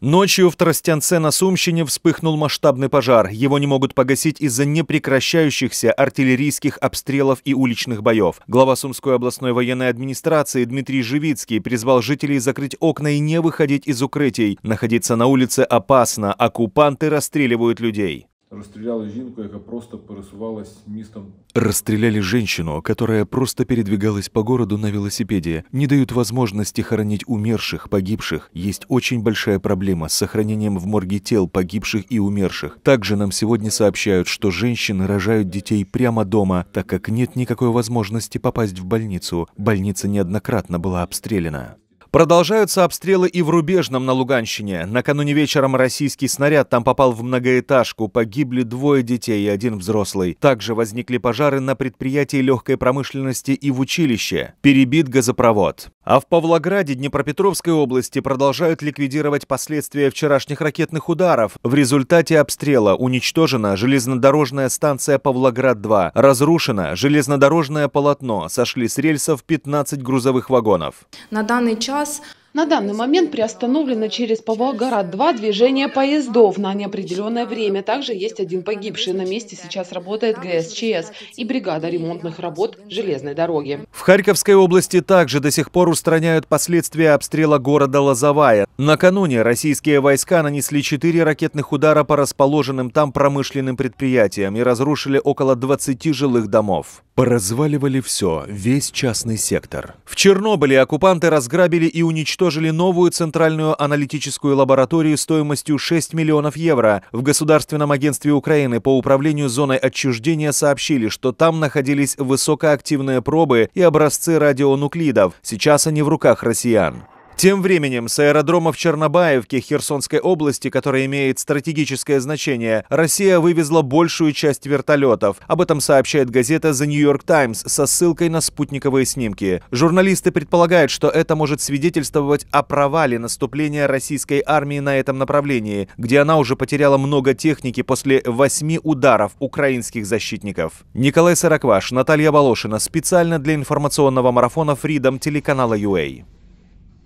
Ночью в Тростянце на Сумщине вспыхнул масштабный пожар. Его не могут погасить из-за непрекращающихся артиллерийских обстрелов и уличных боев. Глава Сумской областной военной администрации Дмитрий Живицкий призвал жителей закрыть окна и не выходить из укрытий. Находиться на улице опасно, оккупанты расстреливают людей. Розстріляли жінку, яка просто пересувалась містом. Расстреляли женщину, которая просто передвигалась по городу на велосипеде. Не дают возможности хоронить умерших, погибших. Есть очень большая проблема с сохранением в морге тел погибших и умерших. Также нам сегодня сообщают, что женщины рожают детей прямо дома, так как нет никакой возможности попасть в больницу. Больница неоднократно была обстреляна. Продолжаются обстрелы и в Рубежном на Луганщине. Накануне вечером российский снаряд там попал в многоэтажку. Погибли двое детей и один взрослый. Также возникли пожары на предприятии легкой промышленности и в училище. Перебит газопровод. А в Павлограде Днепропетровской области продолжают ликвидировать последствия вчерашних ракетных ударов. В результате обстрела уничтожена железнодорожная станция Павлоград-2, разрушено железнодорожное полотно, сошли с рельсов 15 грузовых вагонов. На данный час на данный момент приостановлено через павлоград два движения поездов на неопределенное время. Также есть один погибший. На месте сейчас работает ГСЧС и бригада ремонтных работ железной дороги. В Харьковской области также до сих пор устраняют последствия обстрела города Лозовая. Накануне российские войска нанесли четыре ракетных удара по расположенным там промышленным предприятиям и разрушили около 20 жилых домов. Поразваливали все, весь частный сектор. В Чернобыле оккупанты разграбили и уничтожили новую центральную аналитическую лабораторию стоимостью 6 миллионов евро. В Государственном агентстве Украины по управлению зоной отчуждения сообщили, что там находились высокоактивные пробы и образцы радионуклидов. Сейчас они в руках россиян. Тем временем с аэродрома в Чернобаевке Херсонской области, который имеет стратегическое значение, Россия вывезла большую часть вертолетов. Об этом сообщает газета The New York Times со ссылкой на спутниковые снимки. Журналисты предполагают, что это может свидетельствовать о провале наступления российской армии на этом направлении, где она уже потеряла много техники после восьми ударов украинских защитников. Николай Сорокваш, Наталья Волошина. Специально для информационного марафона Freedom телеканала UA.